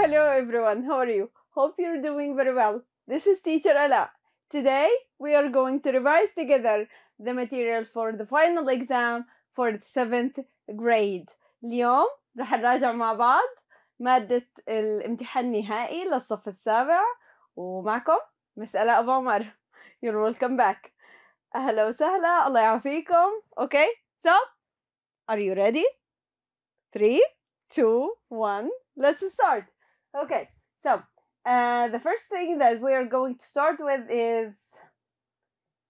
hello everyone, how are you? Hope you're doing very well. This is teacher Ala. Today we are going to revise together the material for the final exam for the 7th grade. اليوم رح نراجع مع بعض مادة الامتحان النهائي للصف السابع ومعكم مسألة أبو عمر. You're welcome back. أهلا وسهلا الله يعافيكم. Okay, so are you ready? 3, 2, 1. Let's start. Okay, so uh, the first thing that we're going to start with is,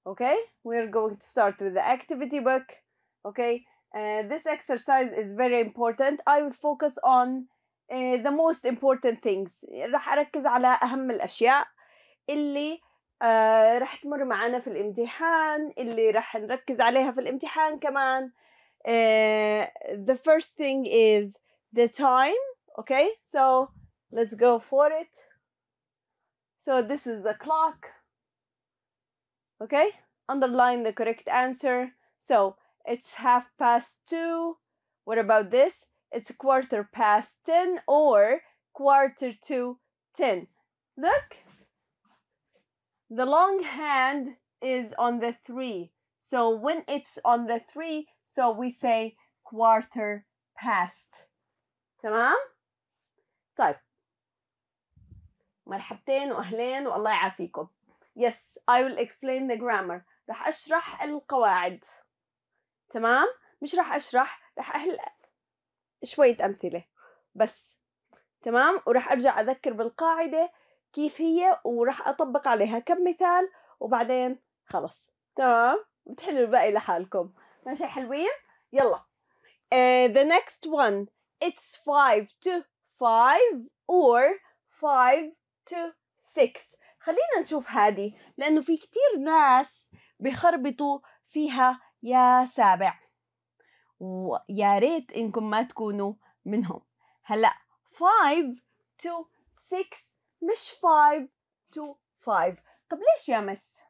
okay, we're going to start with the activity book, okay? Uh, this exercise is very important. I will focus on uh, the most important things. راح أركز على أهم الأشياء اللي راح تمر معنا في الامتحان اللي راح نركز عليها في الامتحان كمان the first thing is the time okay so Let's go for it. So this is the clock. Okay, underline the correct answer. So it's half past two. What about this? It's quarter past 10 or quarter to 10. Look, the long hand is on the three. So when it's on the three, so we say quarter past. Tamam. Type. مرحبتين واهلين والله يعافيكم يس I will explain the grammar رح اشرح القواعد تمام مش رح اشرح رح اهل شوية امثلة بس تمام ورح ارجع اذكر بالقاعدة كيف هي وراح اطبق عليها كم مثال وبعدين خلص تمام بتحلوا الباقي لحالكم ماشي حلوين يلا uh, the next one it's five to five or five to 6 خلينا نشوف هذه لأنه في كتير ناس بخربطوا فيها يا سابع ويا ريت إنكم ما تكونوا منهم هلأ 5 to 6 مش 5 to 5 طب ليش يا مس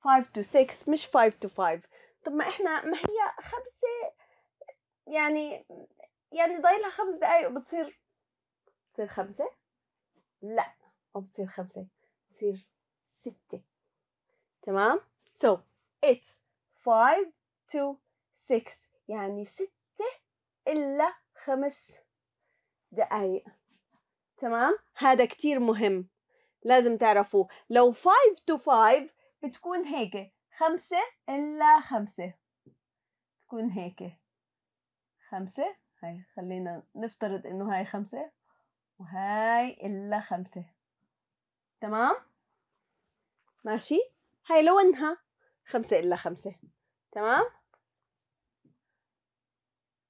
5 to 6 مش 5 to 5 طب ما إحنا ما هي خمسة يعني يعني ضايلها خمس دقايق وبتصير بتصير خمسة لا ما بتصير خمسة بتصير ستة تمام؟ so it's five to six يعني ستة إلا خمس دقايق تمام؟ هذا كتير مهم لازم تعرفوه لو five to five بتكون هيك خمسة إلا خمسة تكون هيك خمسة هاي خلينا نفترض إنه هاي خمسة وهاي إلا خمسة تمام؟ ماشي؟ هاي لونها خمسة إلا خمسة تمام؟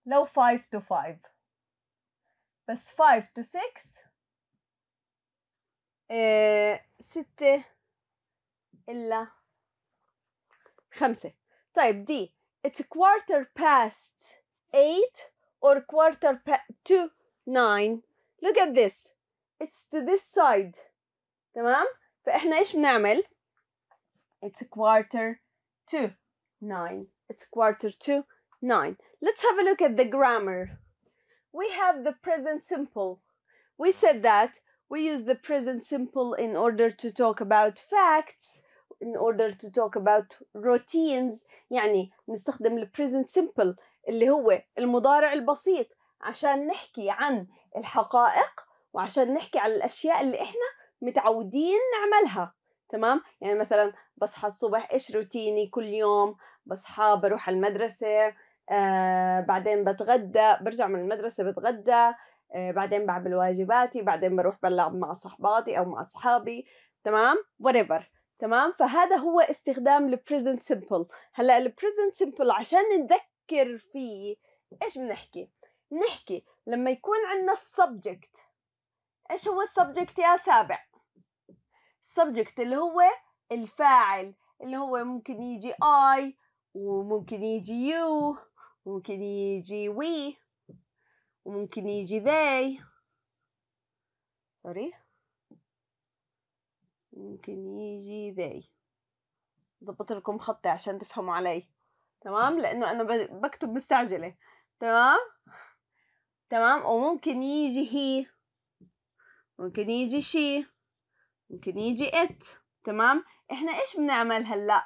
لو 5 to 5 بس 5 to 6 إيه ستة إلا خمسة طيب دي it's quarter past 8 or quarter past 2 9 look at this it's to this side تمام فاحنا ايش بنعمل it's quarter to nine it's quarter to nine let's have a look at the grammar we have the present simple we said that we use the present simple in order to talk about facts in order to talk about routines يعني نستخدم ال present simple اللي هو المضارع البسيط عشان نحكي عن الحقائق وعشان نحكي على الأشياء اللي إحنا متعودين نعملها تمام يعني مثلا بصحى الصبح إيش روتيني كل يوم بصحى بروح المدرسة آه بعدين بتغدى برجع من المدرسة بتغدى آه بعدين بعمل واجباتي بعدين بروح بلعب مع صحباتي أو مع أصحابي تمام whatever تمام فهذا هو استخدام البريزنت سمبل هلا البريزنت سمبل عشان نتذكر فيه ايش بنحكي نحكي لما يكون عندنا السبجكت ايش هو السبجكت يا سابع السبجكت اللي هو الفاعل اللي هو ممكن يجي اي وممكن يجي يو وممكن يجي وي وممكن يجي they سوري ممكن يجي they ضبط لكم خطي عشان تفهموا علي تمام لانه انا بكتب مستعجله تمام تمام وممكن يجي هي ممكن يجي شي ممكن يجي ات تمام احنا ايش بنعمل هلا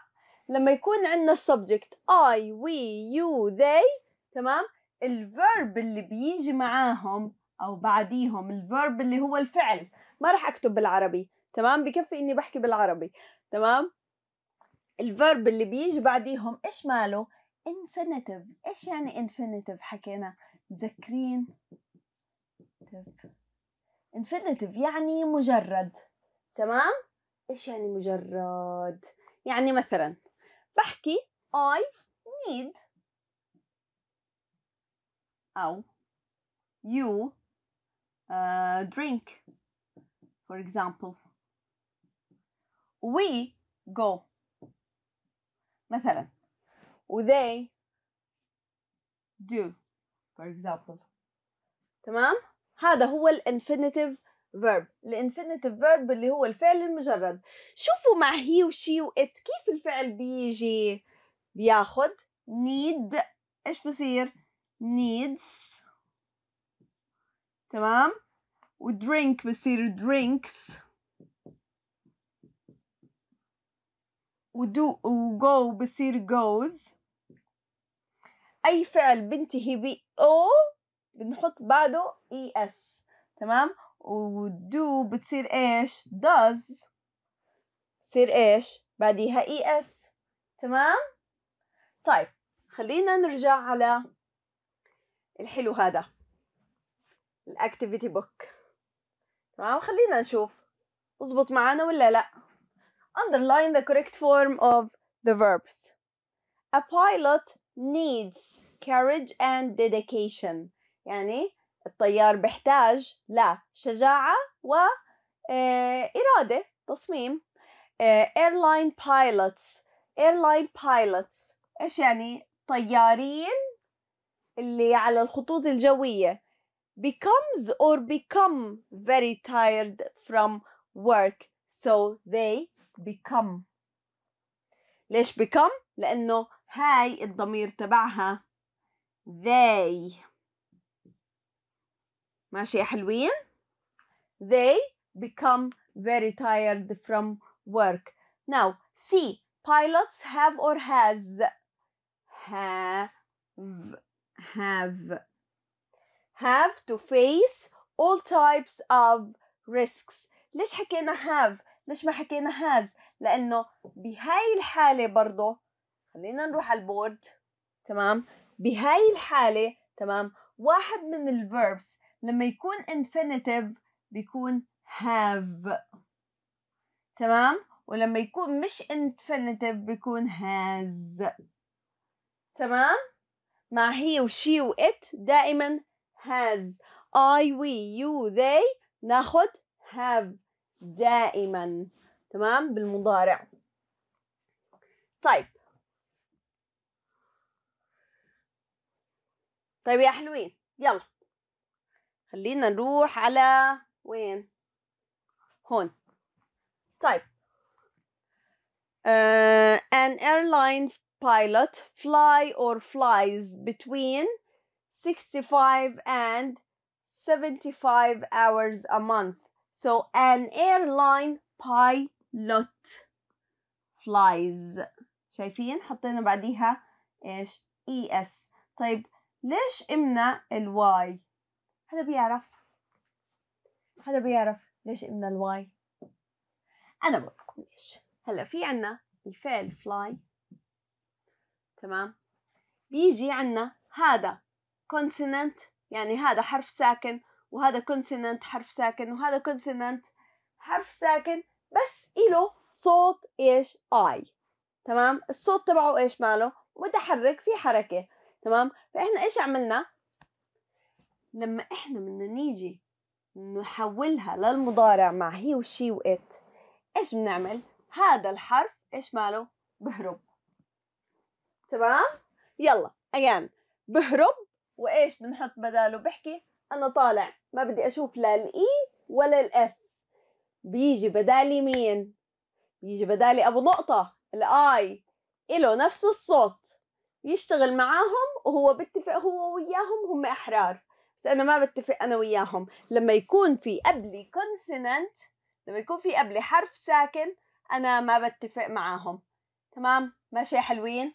لما يكون عندنا السبجكت اي وي يو ذي تمام الفيرب اللي بيجي معاهم او بعديهم الفيرب اللي هو الفعل ما راح اكتب بالعربي تمام بكفي اني بحكي بالعربي تمام الفيرب اللي بيجي بعديهم ايش ماله infinitive ايش يعني infinitive حكينا متذكرين طيب. infinitive يعني مجرد تمام ايش يعني مجرد يعني مثلا بحكي I need أو you uh, drink for example we go مثلا و they do for example تمام هذا هو الانفينيتيف verb الانفينيتيف verb اللي هو الفعل المجرد شوفوا مع هي وشي وات كيف الفعل بيجي بياخد need ايش بصير needs تمام ودرينك بصير drinks ودو وجو بصير goes اي فعل بينتهي ب او بنحط بعده اي اس تمام ودو بتصير ايش does بتصير ايش بعديها اي اس تمام طيب خلينا نرجع على الحلو هذا الاكتيفيتي بوك تمام خلينا نشوف بزبط معانا ولا لا underline the correct form of the verbs a pilot needs courage and dedication يعني الطيار شجاعة لشجاعة وإرادة تصميم airline pilots airline pilots إيش يعني طيارين اللي على الخطوط الجوية becomes or become very tired from work so they become ليش become؟ لأنه هاي الضمير تبعها they ماشي يا حلوين they become very tired from work now see pilots have or has have have have to face all types of risks ليش حكينا have ليش ما حكينا has لأنه بهاي الحالة برضه خلينا نروح على البورد تمام بهاي الحالة تمام واحد من الفيربس لما يكون infinitive بيكون have تمام ولما يكون مش infinitive بيكون has تمام مع هي وشي وات دائما has I we you they ناخد have دائما تمام بالمضارع طيب طيب يا حلوين يلا خلينا نروح على وين هون طيب uh, an airline pilot fly or flies between 65 and 75 hours a month so an airline pilot flies شايفين حطينا بعديها ايش اس طيب ليش امنا الواي حدا بيعرف حدا بيعرف ليش امنا الواي انا بقول لكم ليش هلا في عنا الفعل فلاي تمام بيجي عنا هذا كونسوننت يعني هذا حرف ساكن وهذا كونسوننت حرف ساكن وهذا كونسوننت حرف ساكن بس إله صوت إيش آي تمام الصوت تبعه إيش ماله متحرك في حركة تمام فاحنا ايش عملنا لما احنا بدنا نيجي نحولها للمضارع مع هي وشي وات ايش بنعمل هذا الحرف ايش ماله بهرب تمام يلا اجان بهرب وايش بنحط بداله بحكي انا طالع ما بدي اشوف لا الاي e ولا الاس بيجي بدالي مين بيجي بدالي ابو نقطه الاي إله نفس الصوت يشتغل معاهم هو بيتفق هو وياهم هم احرار بس انا ما بتفق انا وياهم لما يكون في قبلي كونسوننت لما يكون في قبلي حرف ساكن انا ما بتفق معاهم تمام ماشي يا حلوين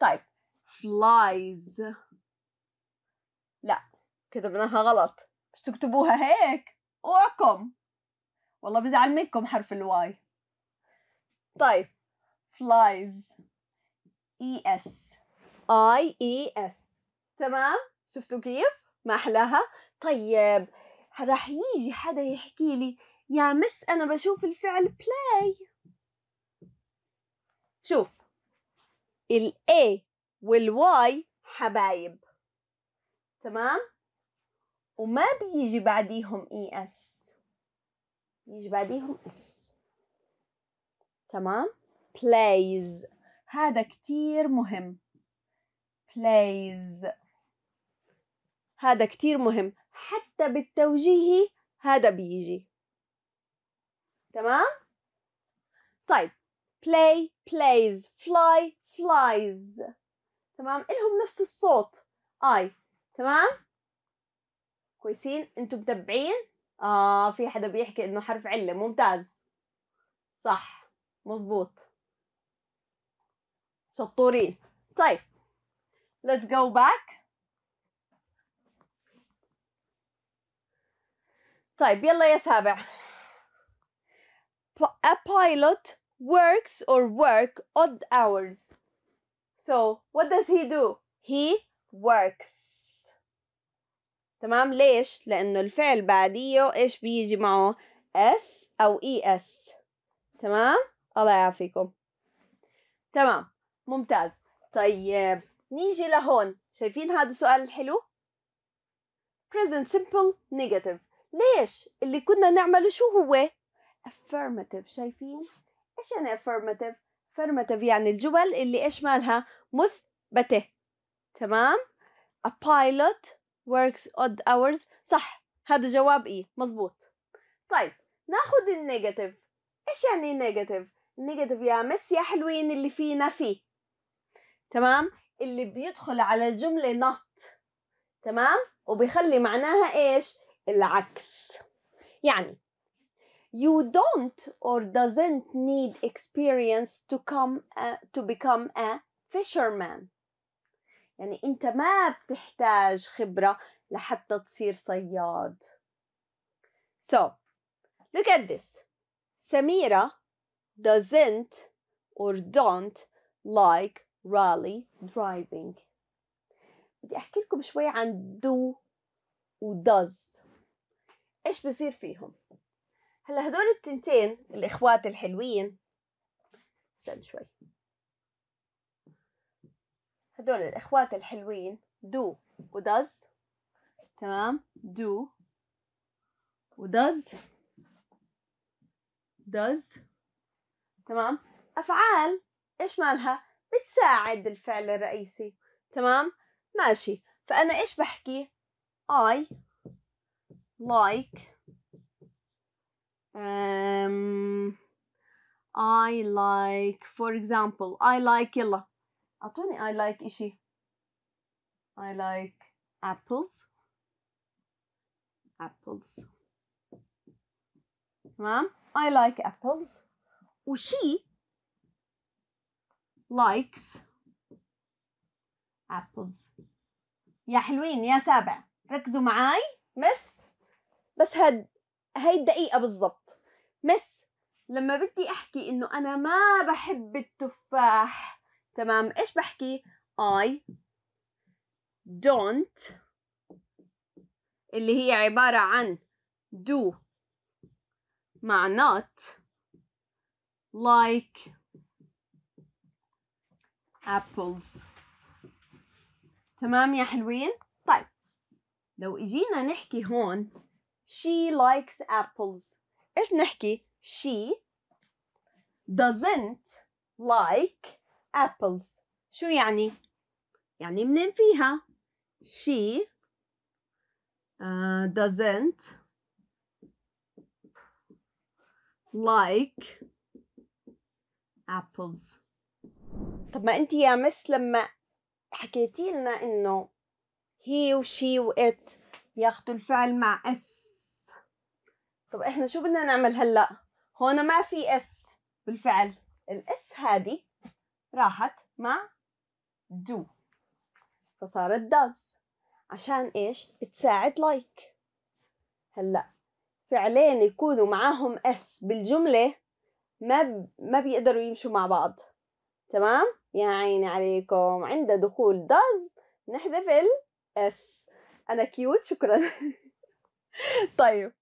طيب flies لا كتبناها غلط مش تكتبوها هيك اوعكم والله بزعل منكم حرف الواي طيب flies اس e I E S تمام شفتوا كيف ما احلاها طيب راح يجي حدا يحكي لي يا مس انا بشوف الفعل play شوف ال A وال Y حبايب تمام وما بيجي بعديهم اي e اس يجي بعديهم اس تمام plays هذا كتير مهم plays هذا كتير مهم حتى بالتوجيهي هذا بيجي تمام؟ طيب play plays fly flies تمام إلهم نفس الصوت I تمام؟ كويسين؟ انتم متبعين؟ آه في حدا بيحكي إنه حرف علة ممتاز صح مظبوط شطورين طيب Let's go back. طيب يلا يا سابع. A pilot works or work odd hours. So what does he do? He works. تمام ليش؟ لأنه الفعل بعديه إيش بيجي معه؟ S أو ES. تمام؟ الله يعافيكم. تمام ممتاز. طيب نيجي لهون شايفين هذا السؤال الحلو present simple negative ليش اللي كنا نعمله شو هو affirmative شايفين ايش يعني affirmative affirmative يعني الجمل اللي ايش مالها مثبتة تمام a pilot works odd hours صح هذا جواب ايه مزبوط طيب ناخد النيجاتيف ايش يعني نيجاتيف النيجاتيف يا مس يا حلوين اللي فينا فيه تمام اللي بيدخل على الجملة not تمام وبيخلي معناها ايش العكس يعني you don't or doesn't need experience to come a, to become a fisherman يعني انت ما بتحتاج خبرة لحتى تصير صياد so look at this Samira doesn't or don't like رالي درايفنج بدي احكي لكم شوي عن دو وداز ايش بصير فيهم هلا هدول التنتين الاخوات الحلوين استنى شوي هدول الاخوات الحلوين دو وداز تمام دو وداز داز تمام أفعال إيش مالها بتساعد الفعل الرئيسي تمام ماشي فأنا إيش بحكي I like um, I like for example I like يلا أعطوني I like إشي I like apples apples تمام I like apples وشي likes apples يا حلوين يا سابع ركزوا معاي مس بس هاد هاي الدقيقة بالضبط مس لما بدي احكي انه انا ما بحب التفاح تمام ايش بحكي I don't اللي هي عبارة عن do مع not like apples تمام يا حلوين؟ طيب لو اجينا نحكي هون she likes apples ايش نحكي؟ she doesn't like apples شو يعني؟ يعني بننفيها she uh, doesn't like apples طب ما انت يا مس لما حكيتي لنا انه هي وشي وات ياخذوا الفعل مع اس طب احنا شو بدنا نعمل هلا هون ما في اس بالفعل الاس هذه راحت مع دو فصارت داز عشان ايش تساعد لايك like. هلا فعلين يكونوا معاهم اس بالجمله ما ب... ما بيقدروا يمشوا مع بعض تمام يا عيني عليكم عند دخول does نحذف ال s أنا كيوت شكرا طيب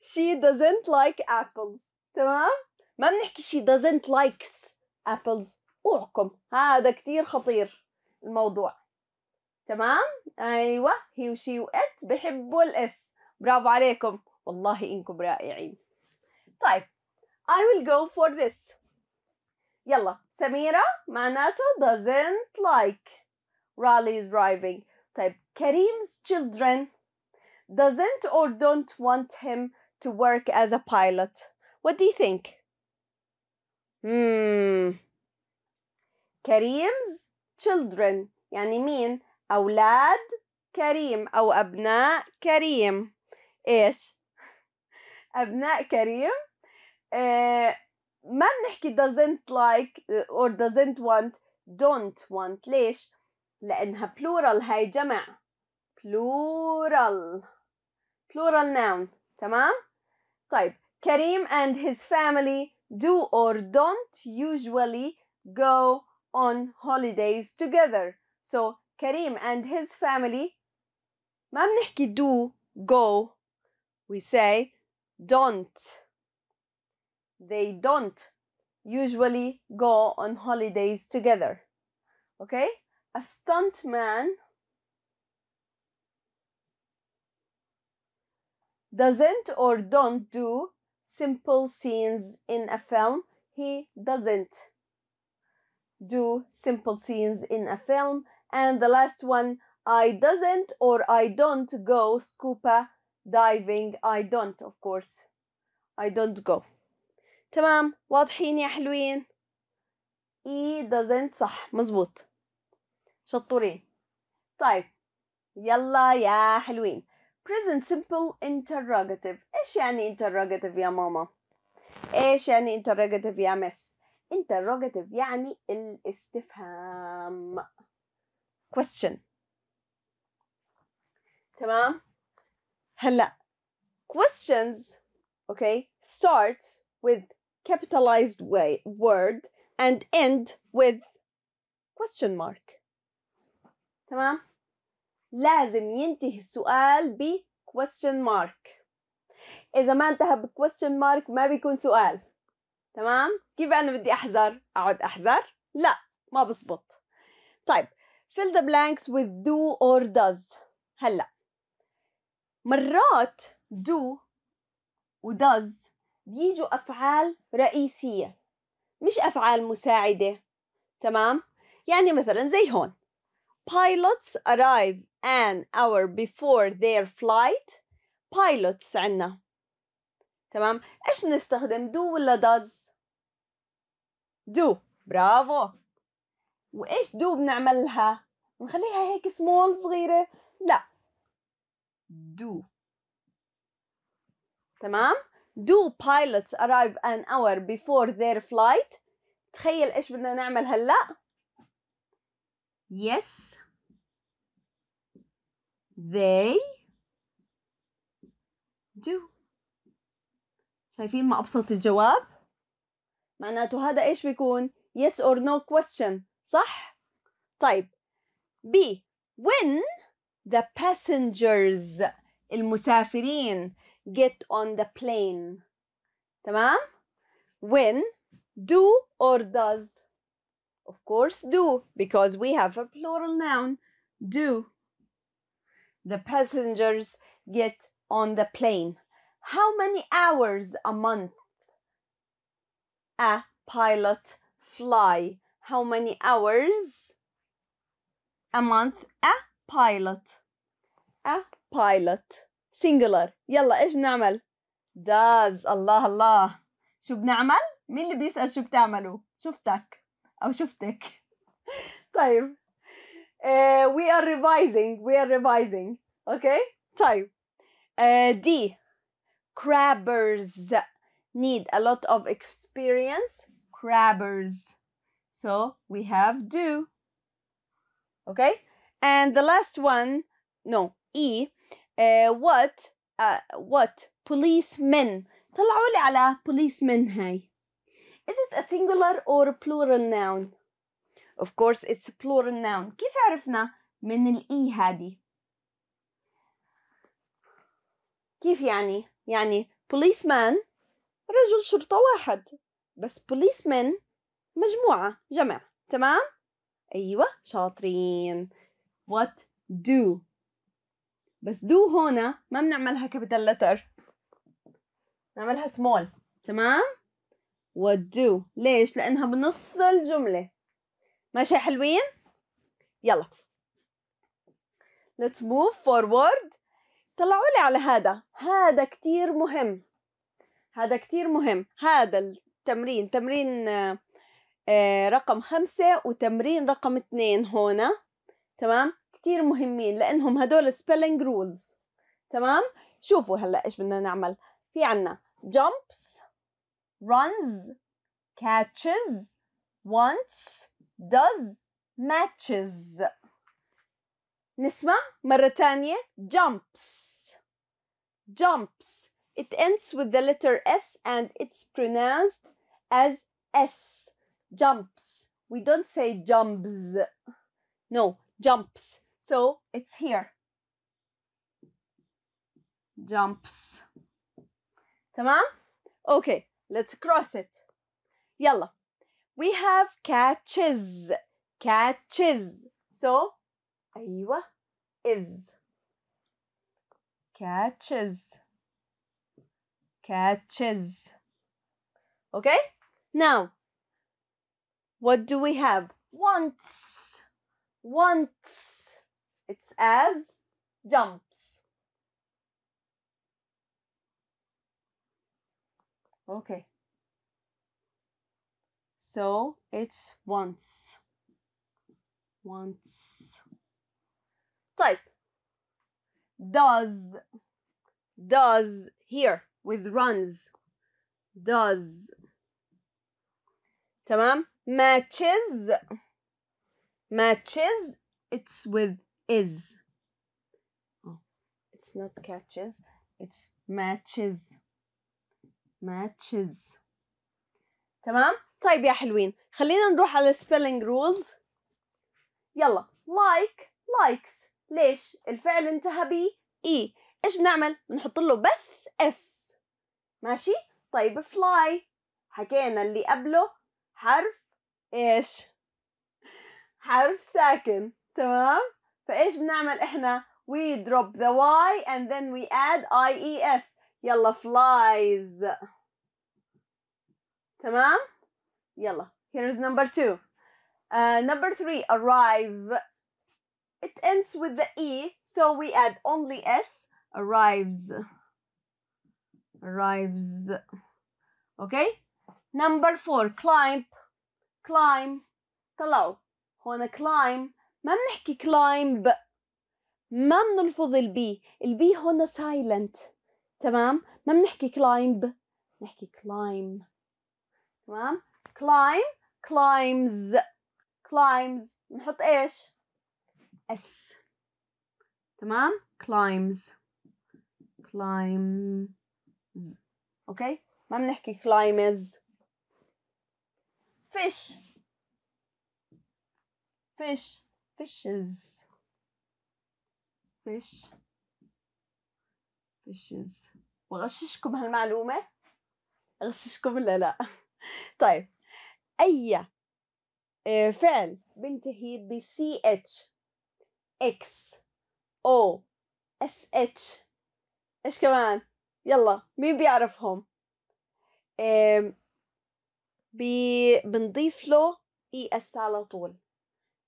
she doesn't like apples تمام ما بنحكي she doesn't likes apples اوعكم هذا كثير خطير الموضوع تمام ايوه هي وشي وات بحبوا الاس برافو عليكم والله انكم رائعين طيب I will go for this يلا Samira, Manato doesn't like Raleigh's driving Type Kareem's children doesn't or don't want him to work as a pilot what do you think hmm Kareem's children يعني مين أولاد كريم أو أبناء كريم إيش أبناء كريم ما بنحكي doesn't like or doesn't want don't want ليش؟ لأنها plural هاي جمع plural plural noun تمام؟ طيب كريم and his family do or don't usually go on holidays together so كريم and his family ما بنحكي do go we say don't they don't usually go on holidays together. Okay? A stuntman doesn't or don't do simple scenes in a film. He doesn't do simple scenes in a film. And the last one, I doesn't or I don't go scuba diving. I don't, of course. I don't go. تمام واضحين يا حلوين اي doesn't صح مزبوط شطورين طيب يلا يا حلوين present simple interrogative ايش يعني interrogative يا ماما ايش يعني interrogative يا مس interrogative يعني الاستفهام question تمام هلا questions okay starts with capitalized way, word and end with question mark تمام لازم ينتهي السؤال ب question mark إذا ما انتهى ب question mark ما بيكون سؤال تمام كيف أنا بدي أحذر أقعد أحذر لا ما بزبط طيب fill the blanks with do or does هلا مرات do و does بيجوا أفعال رئيسية مش أفعال مساعدة تمام؟ يعني مثلا زي هون pilots arrive an hour before their flight pilots عنا تمام ايش بنستخدم do ولا does do برافو وايش do بنعملها نخليها هيك small صغيره لا do تمام Do pilots arrive an hour before their flight? تخيل ايش بدنا نعمل هلا؟ Yes. They do. شايفين ما أبسط الجواب؟ معناته هذا ايش بيكون؟ Yes or no question صح؟ طيب B when the passengers المسافرين get on the plane تمام when do or does of course do because we have a plural noun do the passengers get on the plane how many hours a month a pilot fly how many hours a month a pilot a pilot singular يلا ايش بنعمل does الله الله شو بنعمل مين اللي بيسأل شو بتعملوا شفتك أو شفتك طيب uh, we are revising we are revising okay طيب uh, D crabbers need a lot of experience crabbers so we have do okay and the last one no E وات وات من طلعوا لي على من هاي Is it a singular or a plural noun? Of course it's a plural noun كيف عرفنا من الإي e هذه؟ كيف يعني؟ يعني policeman رجل شرطة واحد بس من مجموعة جمع تمام؟ أيوة شاطرين What do بس دو هون ما بنعملها كابيتال لتر نعملها سمول تمام ودو ليش لانها بنص الجمله ماشي حلوين يلا let's move forward طلعوا لي على هذا هذا كتير مهم هذا كتير مهم هذا التمرين تمرين آه، رقم خمسة وتمرين رقم اثنين هنا تمام كتير مهمين لانهم هدول spelling rules تمام شوفوا هلا ايش بدنا نعمل في عنا jumps runs catches wants does matches نسمع مرة تانية jumps jumps it ends with the letter S and it's pronounced as S jumps we don't say jumps no jumps So it's here. Jumps. tamam? Okay, let's cross it. Yalla, We have catches. Catches. So, أيوة. Is. Catches. Catches. Okay? Now, what do we have? Wants. Wants. It's as jumps. Okay. So it's once. Once. Type. Does. Does here with runs. Does. تمام matches matches it's with is oh, it's not catches it's matches matches تمام طيب يا حلوين خلينا نروح على spelling rules يلا like likes ليش الفعل انتهى ب اي e. ايش بنعمل بنحط له بس اس ماشي طيب fly حكينا اللي قبله حرف ايش حرف ساكن تمام فايش بنعمل احنا we drop the y and then we add ies يلا flies تمام يلا here's number two uh, number three arrive it ends with the e so we add only s arrives arrives okay number four climb climb want هنا climb ما بنحكي كلايمب ما بنلفظ البي البي هون سايلنت تمام ما بنحكي كلايمب نحكي كلايم تمام كلايم كلايمز كلايمز نحط ايش اس تمام كلايمز كلايمز اوكي ما بنحكي كلايمز فيش فيش fishes fish fishes بغششكم هالمعلومة أغششكم ولا لا طيب أي آه، فعل بنتهي ب CH X O S H إيش كمان يلا مين بيعرفهم بنضيف له اي e اس على طول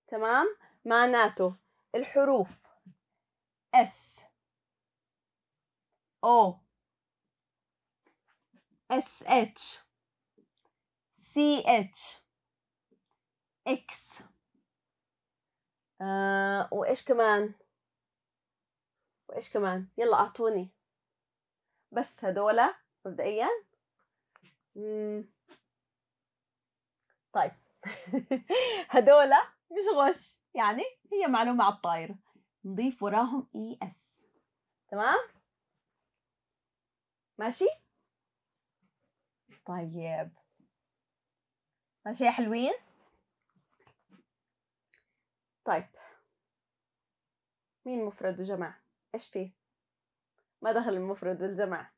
تمام معناته الحروف S O C H X آه وإيش كمان وإيش كمان يلا أعطوني بس هدول مبدئيا طيب هدول مش غش يعني هي معلومة على الطاير نضيف وراهم اي e اس تمام ماشي طيب ماشي يا حلوين طيب مين مفرد وجمع ايش فيه ما دخل المفرد والجمع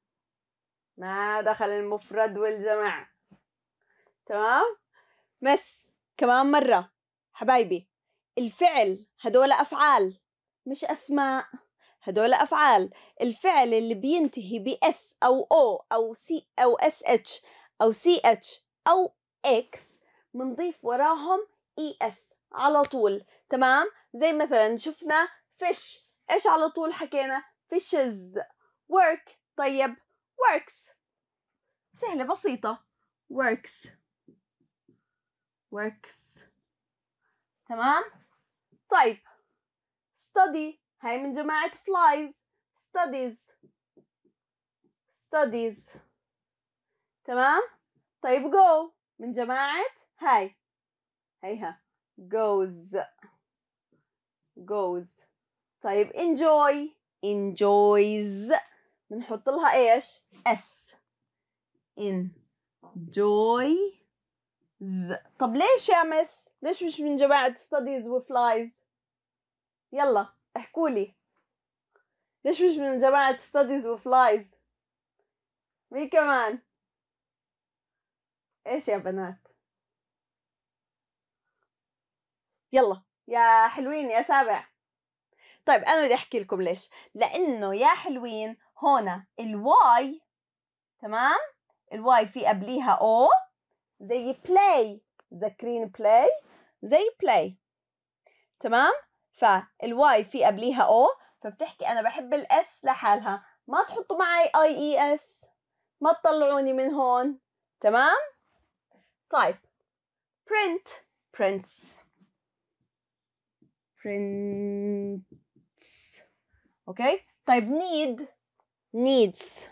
ما دخل المفرد والجمع تمام مس كمان مره حبايبي الفعل هدول أفعال مش أسماء هدول أفعال الفعل اللي بينتهي بإس أو أو أو سي أو إس إتش أو سي إتش أو إكس بنضيف وراهم إي e إس على طول تمام زي مثلا شفنا فيش إيش على طول حكينا فيشز work طيب works سهلة بسيطة works works تمام طيب study هاي من جماعة flies studies studies تمام طيب go من جماعة هاي هيها goes goes طيب enjoy enjoys بنحط لها ايش s enjoy ز طب ليش يا مس ليش مش من جماعة ستاديز وفلايز يلا احكولي ليش مش من جماعة ستاديز وفلايز مين كمان ايش يا بنات يلا يا حلوين يا سابع طيب انا بدي احكي لكم ليش لانه يا حلوين هون الواي تمام الواي في قبليها او زي play تذكرين play زي play تمام فالواي في قبليها او فبتحكي انا بحب الاس لحالها ما تحطوا معي اي اي اس ما تطلعوني من هون تمام طيب print prints prints اوكي طيب need needs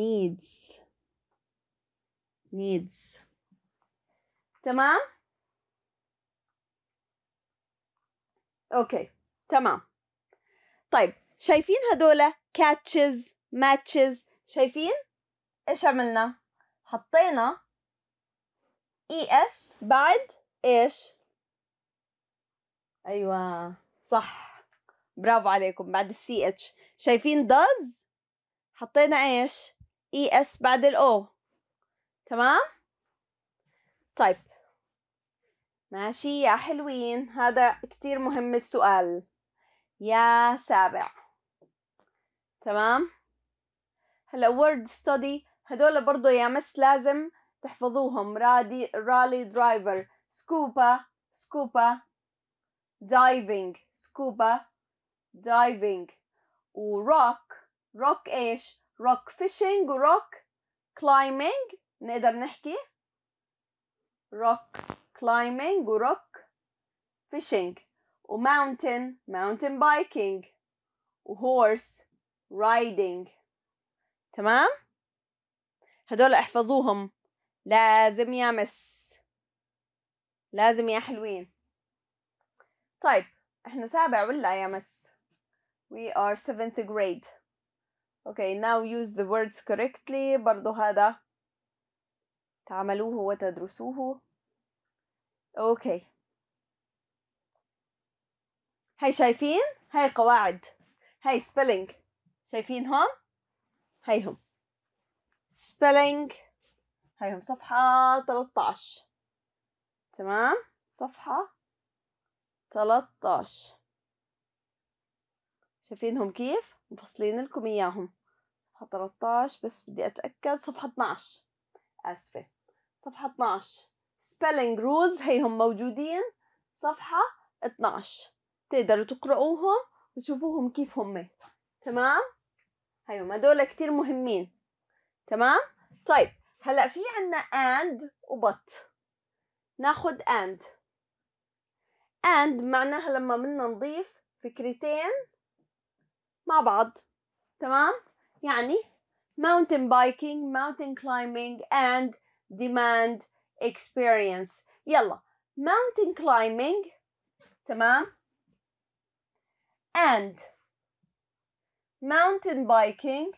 needs needs تمام اوكي تمام طيب شايفين هدول catches matches شايفين ايش عملنا حطينا es بعد ايش ايوه صح برافو عليكم بعد ال ch شايفين does حطينا ايش es بعد ال o تمام طيب ماشي يا حلوين هذا كتير مهم السؤال يا سابع تمام هلا وورد ستدي هدول برضو يا مس لازم تحفظوهم رادي رالي درايفر سكوبا سكوبا دايفينج سكوبا دايفينج وروك روك ايش روك فيشينج وروك كلايمينج نقدر نحكي rock climbing و rock fishing و mountain mountain biking و horse riding تمام هدول احفظوهم لازم يا مس لازم يا حلوين طيب احنا سابع ولا يا مس we are seventh grade okay now use the words correctly برضو هذا تعملوه وتدرسوه اوكي هاي شايفين هاي قواعد هاي spelling شايفينهم هيهم spelling هم صفحة 13 تمام صفحة 13 شايفينهم كيف مفصلين لكم اياهم صفحة 13 بس بدي اتأكد صفحة 12 اسفة صفحة 12 spelling rules هيهم موجودين صفحة 12 تقدروا تقرأوهم وتشوفوهم كيف هم تمام هيهم أيوة، هدول كتير مهمين تمام طيب هلا في عنا and وبط ناخد and and معناها لما بدنا نضيف فكرتين مع بعض تمام يعني mountain biking mountain climbing and demand experience يلا mountain climbing تمام and mountain biking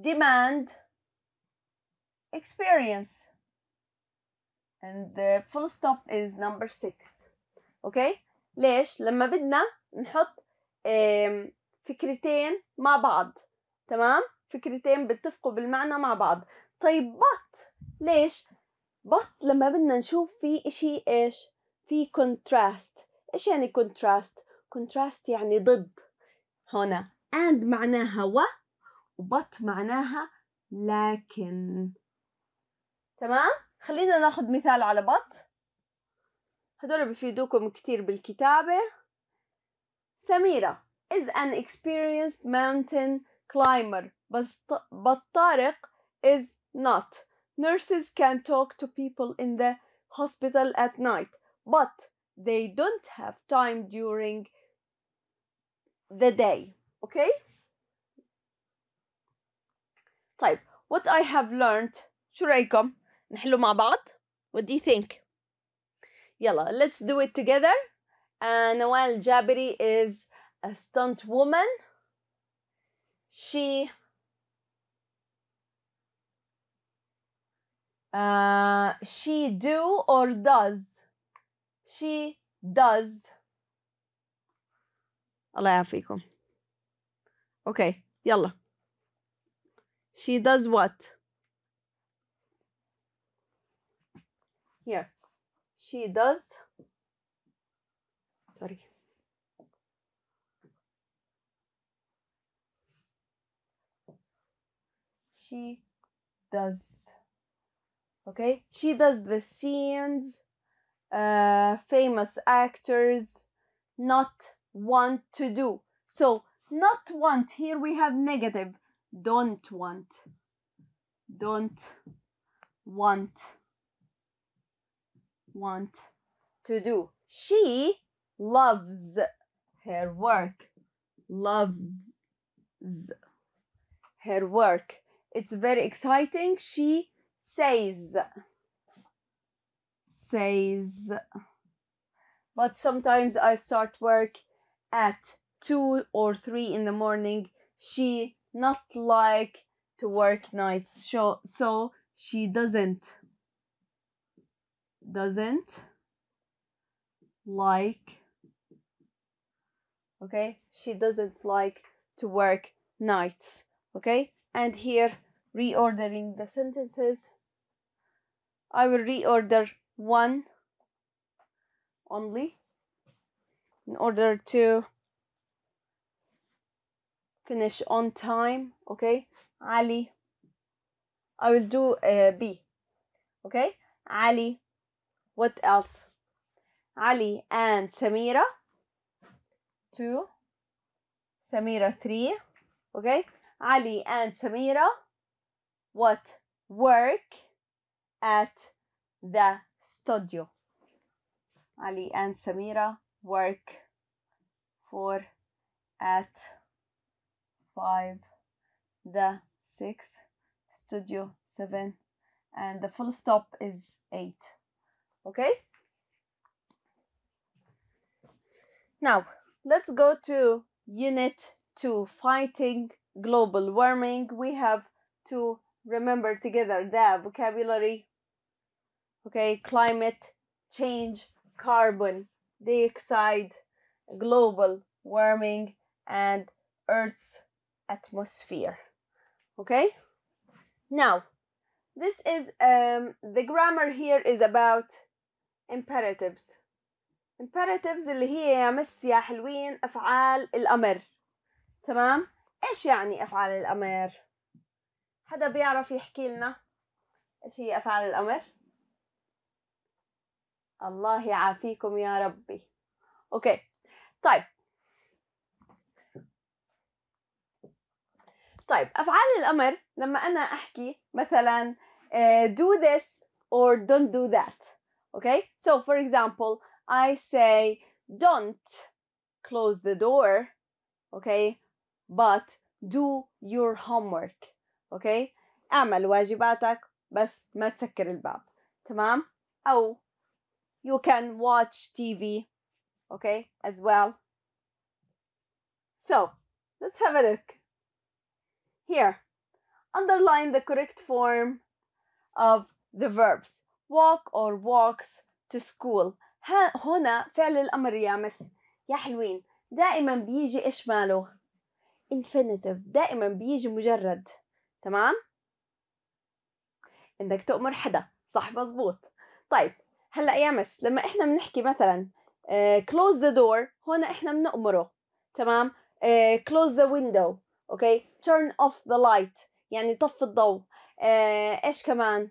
demand experience and the full stop is number six okay ليش لما بدنا نحط فكرتين مع بعض تمام فكرتين بتفقوا بالمعنى مع بعض طيب بط ليش بط لما بدنا نشوف في إشي إيش في كونتراست إيش يعني كونتراست كونتراست يعني ضد هنا and معناها و وبط معناها لكن تمام خلينا ناخد مثال على بط هدول بفيدوكم كتير بالكتابة سميرة is an experienced mountain climber بس بط is not. Nurses can talk to people in the hospital at night, but they don't have time during the day. Okay? Type what I have learned شو رأيكم؟ نحلو مع بعض؟ What do you think? يلا let's do it together uh, Nawal Jabiri is a stunt woman she she do or does? She does. الله يعافيكم. Okay, يلا. She does what? Here. She does. Sorry. She does okay she does the scenes uh, famous actors not want to do so not want here we have negative don't want don't want want to do she loves her work loves her work it's very exciting she says says but sometimes i start work at 2 or 3 in the morning she not like to work nights so, so she doesn't doesn't like okay she doesn't like to work nights okay and here reordering the sentences I will reorder one only in order to finish on time okay Ali I will do a uh, B. okay Ali what else Ali and Samira two Samira three okay Ali and Samira what work at the studio. Ali and Samira work for at five, the six, studio seven, and the full stop is eight. Okay? Now, let's go to unit two fighting global warming. We have to remember together the vocabulary okay, climate change, carbon dioxide, global warming, and Earth's atmosphere. Okay? Now, this is um, the grammar here is about imperatives. imperatives اللي هي يا مس يا حلوين أفعال الأمر تمام؟ إيش يعني أفعال الأمر؟ حدا بيعرف يحكي لنا إيش هي أفعال الأمر؟ الله يعافيكم يا ربي اوكي طيب طيب افعال الامر لما انا احكي مثلا آه، do this or don't do that okay so for example i say don't close the door okay but do your homework okay اعمل واجباتك بس ما تسكر الباب تمام او you can watch TV, okay, as well. So let's have a look. Here, underline the correct form of the verbs walk or walks to school هنا فعل الأمر يامس يا حلوين دائما بيجي إيش ماله infinitive دائما بيجي مجرد تمام؟ انك تأمر حدا صح مظبوط طيب هلا يا مس لما احنا بنحكي مثلا كلوز ذا دور هون احنا بنأمره تمام كلوز ذا ويندو اوكي تيرن اوف ذا لايت يعني طفي الضوء uh, ايش كمان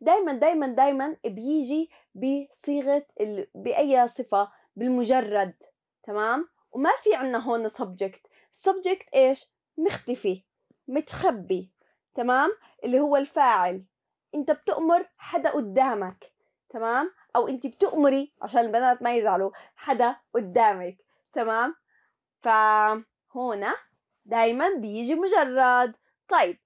دايما دايما دايما بيجي بصيغه ال... باي صفه بالمجرد تمام وما في عندنا هون subject subject ايش مختفي متخبي تمام اللي هو الفاعل انت بتأمر حدا قدامك تمام او انت بتأمري عشان البنات ما يزعلوا حدا قدامك تمام فهنا دايما بيجي مجرد طيب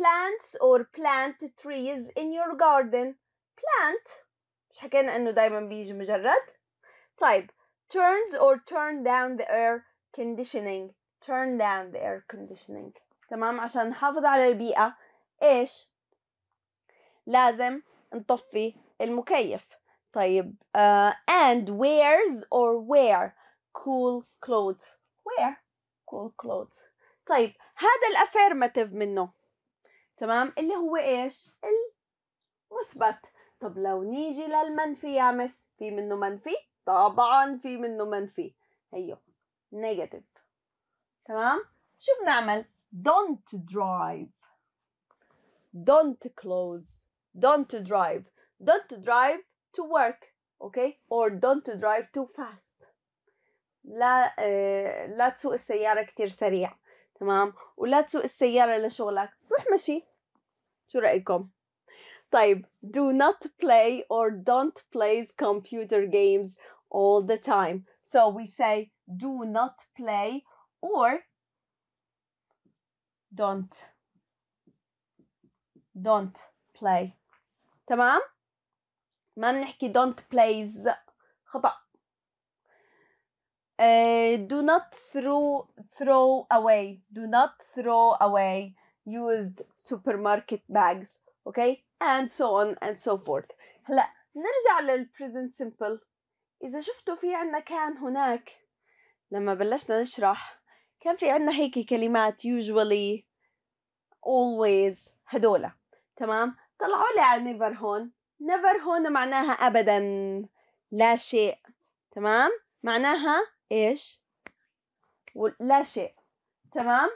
plants or plant trees in your garden plant مش حكينا انه دايما بيجي مجرد طيب turns or turn down the air conditioning turn down the air conditioning تمام عشان نحافظ على البيئة ايش لازم نطفي المكيف طيب uh, and wears or wear cool clothes wear cool clothes طيب هذا الافيرماتيف منه تمام اللي هو ايش المثبت طب لو نيجي للمنفي يا مس في منه منفي طبعا في منه منفي هيو أيوه، نيجاتيف تمام شو بنعمل don't drive don't close don't drive don't drive to work okay or don't drive too fast لا لا تسوق السيارة كتير سريع تمام ولا تسوق السيارة لشغلك روح مشي شو رأيكم؟ طيب do not play or don't play computer games all the time so we say do not play or don't don't play تمام؟ ما بنحكي don't plays خطأ uh, do not throw throw away do not throw away used supermarket bags okay and so on and so forth هلا نرجع لل present simple إذا شفتوا في عنا كان هناك لما بلشنا نشرح كان في عنا هيك كلمات usually always هدول تمام طلعوا لي على never هون never هنا معناها أبدا لا شيء تمام معناها إيش لا شيء تمام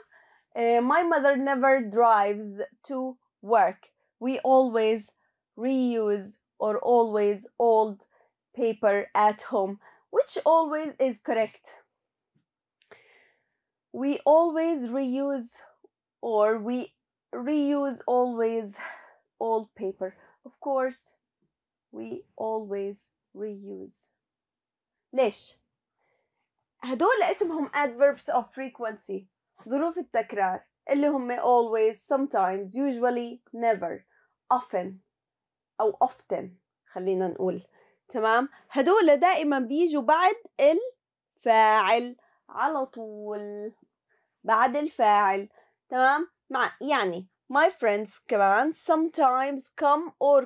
uh, my mother never drives to work we always reuse or always old paper at home which always is correct we always reuse or we reuse always old paper of course we always reuse ليش؟ هدول اسمهم adverbs of frequency ظروف التكرار اللي هم always, sometimes, usually, never, often أو often خلينا نقول تمام هدول دائما بيجوا بعد الفاعل على طول بعد الفاعل تمام مع يعني my friends كمان sometimes come or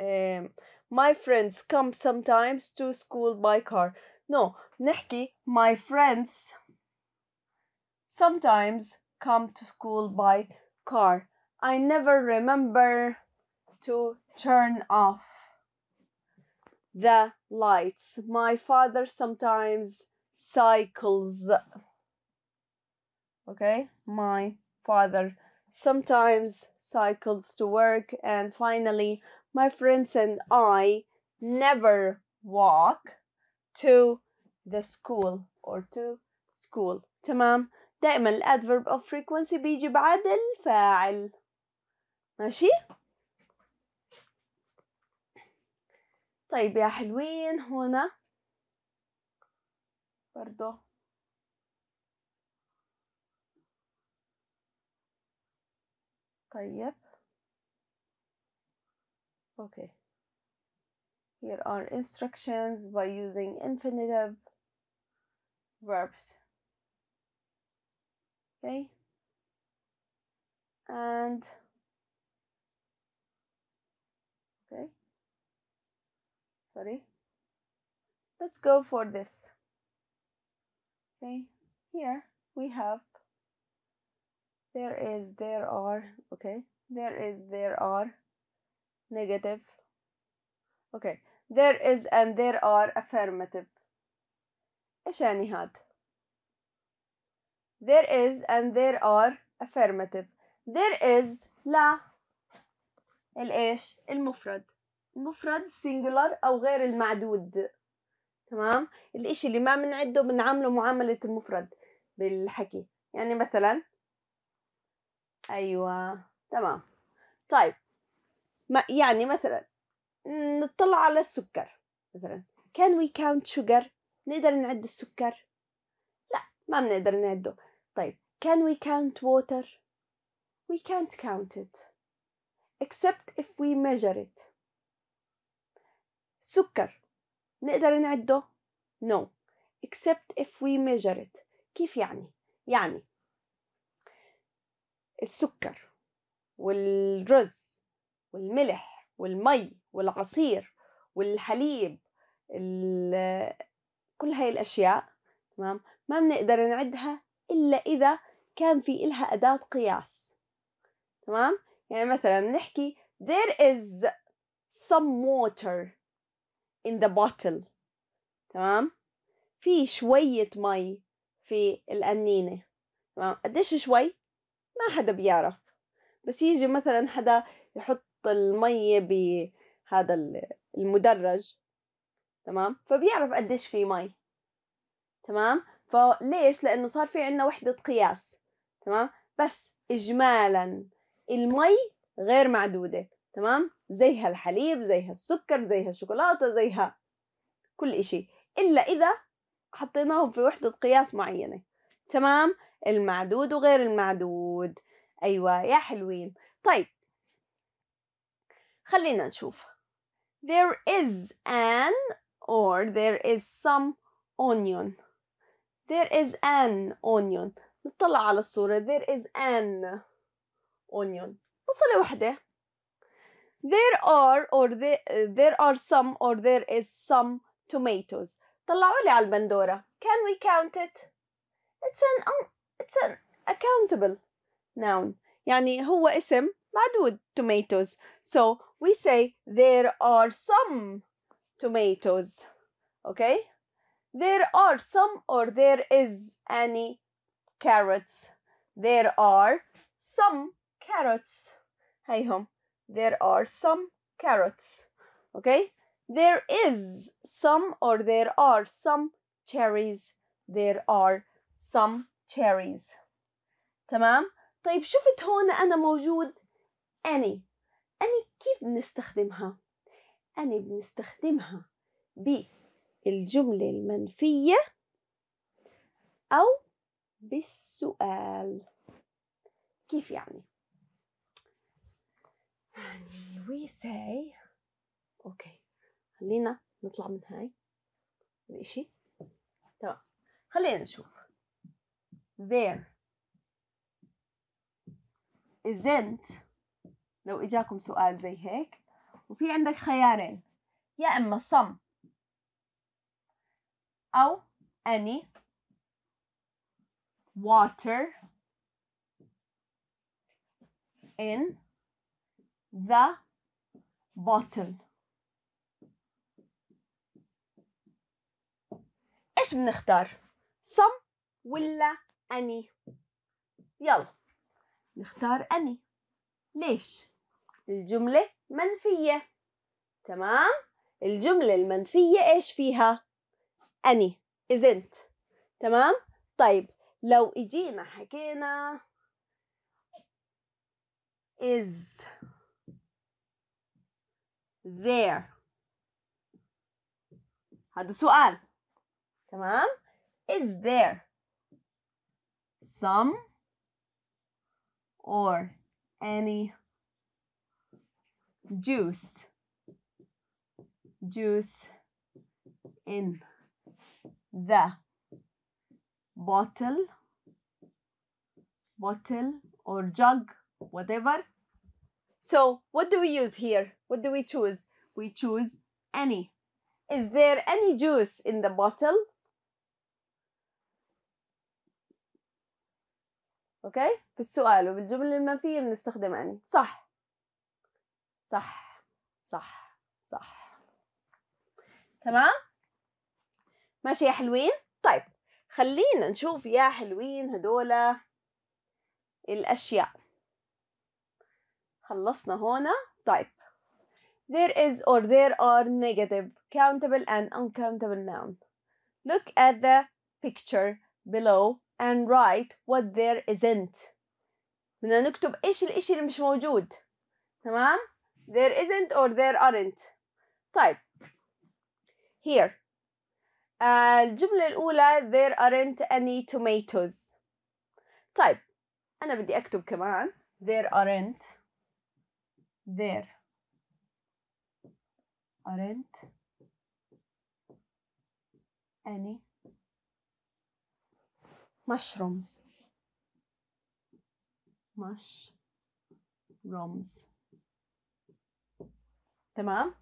um, my friends come sometimes to school by car no نحكي my friends sometimes come to school by car I never remember to turn off the lights. My father sometimes cycles. Okay, my father sometimes cycles to work and finally my friends and I never walk to the school or to school تمام دائما ال adverb of frequency بيجي بعد الفاعل ماشي طيب يا حلوين هنا برضو طيب Okay. Here are instructions by using infinitive verbs. Okay. And okay. Sorry. Let's go for this. Okay. Here we have there is there are okay there is there are negative okay there is and there are affirmative ايش يعني هاد there is and there are affirmative there is لا الايش المفرد المفرد singular او غير المعدود تمام الاشي اللي ما بنعده بنعامله معاملة المفرد بالحكي يعني مثلا ايوه تمام طيب ما يعني مثلا نطلع على السكر مثلا can we count sugar نقدر نعد السكر لا ما بنقدر نعده طيب can we count water we can't count it except if we measure it سكر نقدر نعده no except if we measure it كيف يعني يعني السكر والرز والملح والمي والعصير والحليب كل هاي الأشياء تمام ما بنقدر نعدها إلا إذا كان في إلها أداة قياس تمام يعني مثلا بنحكي there is some water in the bottle تمام في شوية مي في القنينة تمام قديش شوي ما حدا بيعرف بس يجي مثلا حدا يحط المية بهذا المدرج تمام فبيعرف قديش في مي تمام فليش لانه صار في عندنا وحده قياس تمام بس اجمالا المي غير معدوده تمام زيها الحليب زيها السكر زيها الشوكولاته زيها كل إشي الا اذا حطيناهم في وحده قياس معينه تمام المعدود وغير المعدود ايوه يا حلوين طيب خلينا نشوف there is an or there is some onion there is an onion نطلع على الصورة there is an onion بصلة واحدة there are or there, there are some or there is some tomatoes طلعوا لي على البندورة can we count it it's an um, it's an accountable noun يعني هو اسم معدود tomatoes so we say there are some tomatoes okay there are some or there is any carrots there are some carrots Hey home. there are some carrots okay there is some or there are some cherries there are some cherries تمام طيب شفت هون أنا موجود any أنا كيف بنستخدمها؟ أنا بنستخدمها بالجملة المنفية أو بالسؤال كيف يعني؟ يعني we say اوكي خلينا نطلع من هاي الاشي تمام خلينا نشوف there isn't لو إجاكم سؤال زي هيك وفي عندك خيارين يا إما some أو any water in the bottle ايش بنختار some ولا any يلا نختار any ليش الجملة منفية تمام الجملة المنفية إيش فيها أني isn't تمام طيب لو إجينا حكينا is there هذا سؤال تمام is there some or any juice juice in the bottle bottle or jug whatever so what do we use here what do we choose we choose any is there any juice in the bottle Okay. في السؤال وبالجمله المنفيه بنستخدم any صح صح صح صح تمام ماشي يا حلوين طيب خلينا نشوف يا حلوين هدول الأشياء خلصنا هنا طيب there is or there are negative countable and uncountable noun look at the picture below and write what there isn't بدنا نكتب ايش الاشي اللي مش موجود تمام There isn't or there aren't. طيب here آه الجملة الأولى there aren't any tomatoes طيب أنا بدي أكتب كمان there aren't there aren't any mushrooms mushrooms تمام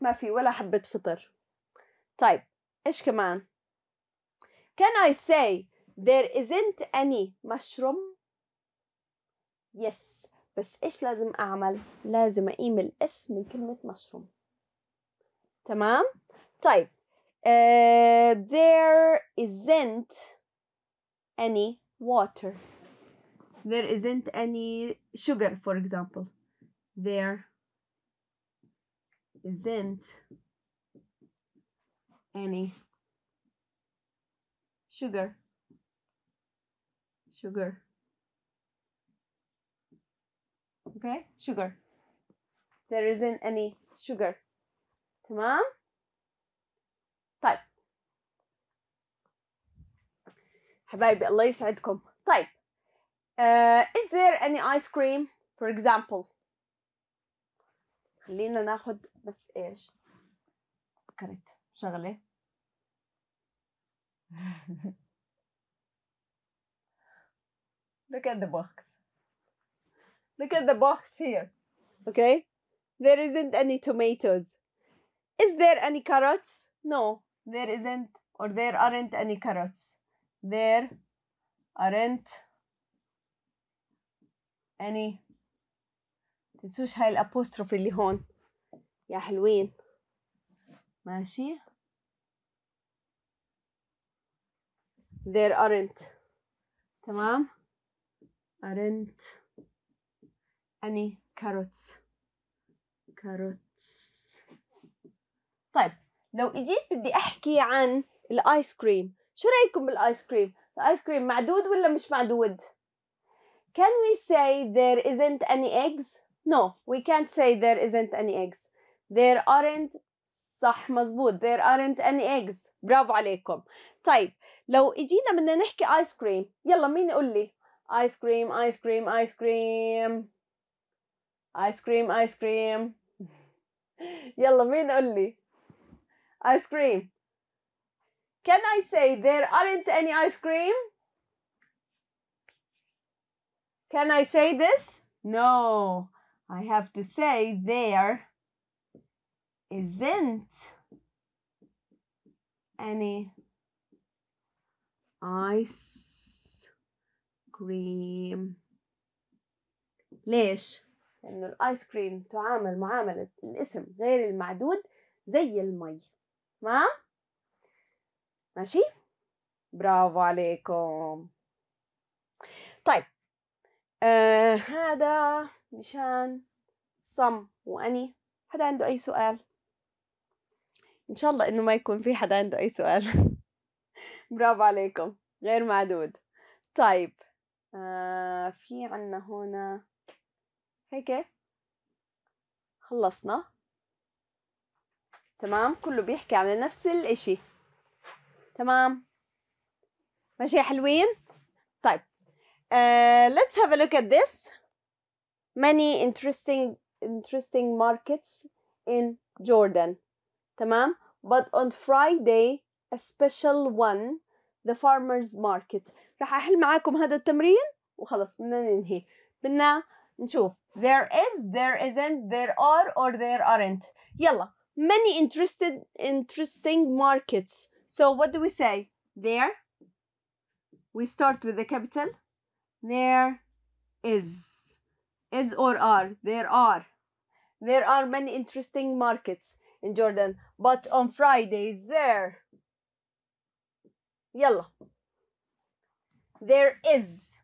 ما في ولا حبة فطر طيب إيش كمان Can I say there isn't any mushroom yes بس إيش لازم أعمل لازم أقيم الاسم من كلمة مشروم تمام طيب uh, there isn't any water there isn't any sugar for example there isn't any sugar sugar okay sugar there isn't any sugar Tamam. طيب حبايبي الله يسعدكم طيب uh, is there any ice cream for example خلينا ناخد بس ايش فكرت شغلة Look at the box. Look at the box here. Okay? There isn't any tomatoes. Is there any carrots? No, there isn't or there aren't any carrots. There aren't any تنسوش هاي الابوستروفي اللي هون يا حلوين ماشي there aren't تمام aren't any carrots carrots طيب لو اجيت بدي احكي عن الايس كريم شو رايكم بالايس كريم الايس كريم معدود ولا مش معدود can we say there isn't any eggs No, we can't say there isn't any eggs. There aren't صح مزبوط there aren't any eggs برافو عليكم طيب لو اجينا بدنا نحكي ice cream يلا مين يقول لي ice cream ice cream ice cream ice cream ice cream يلا مين قول لي ice cream can I say there aren't any ice cream can I say this no I have to say there isn't any ice cream ليش؟ لأنه الآيس كريم تعامل معاملة الاسم غير المعدود زي المي ما؟ ماشي؟ برافو عليكم طيب آه هذا مشان صم وأني حدا عنده أي سؤال إن شاء الله إنه ما يكون في حدا عنده أي سؤال برافو عليكم غير معدود طيب آه في عنا هنا هيك خلصنا تمام كله بيحكي على نفس الإشي تمام ماشي حلوين طيب uh, let's have a look at this many interesting interesting markets in Jordan tamam. but on Friday a special one the farmers market راح احل معاكم هذا التمرين وخلص بدنا ننهي بدنا نشوف there is there isn't there are or there aren't يلا many interested interesting markets so what do we say there we start with the capital there is is or are. There are. There are many interesting markets in Jordan. But on Friday, there. yalla, There is.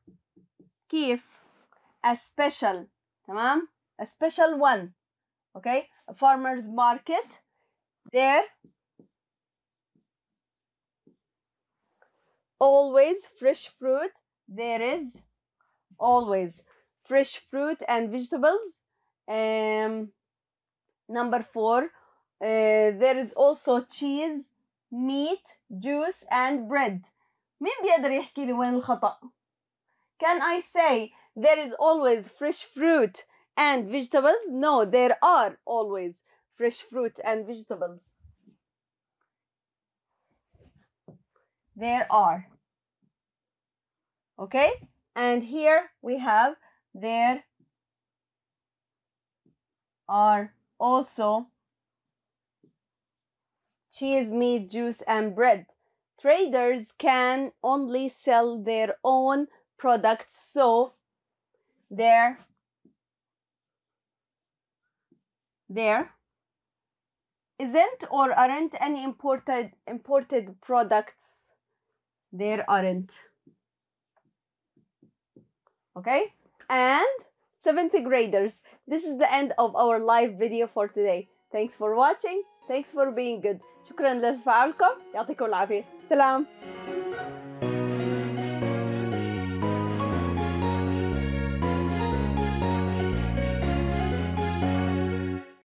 كيف? A special. تمام? A special one. Okay? A farmer's market. There. Always fresh fruit. There is. Always fresh fruit and vegetables. Um, number four, uh, there is also cheese, meat, juice, and bread. مين بيقدر يحكي لي وين الخطأ؟ Can I say there is always fresh fruit and vegetables? No, there are always fresh fruit and vegetables. There are. Okay? And here we have there are also cheese, meat, juice, and bread. Traders can only sell their own products, so there, there isn't or aren't any imported imported products. There aren't. Okay? and 7th graders. This is the end of our live video for today. Thanks for watching. Thanks for being good. شكرا للفعلكم. يعطيكم العافية. سلام.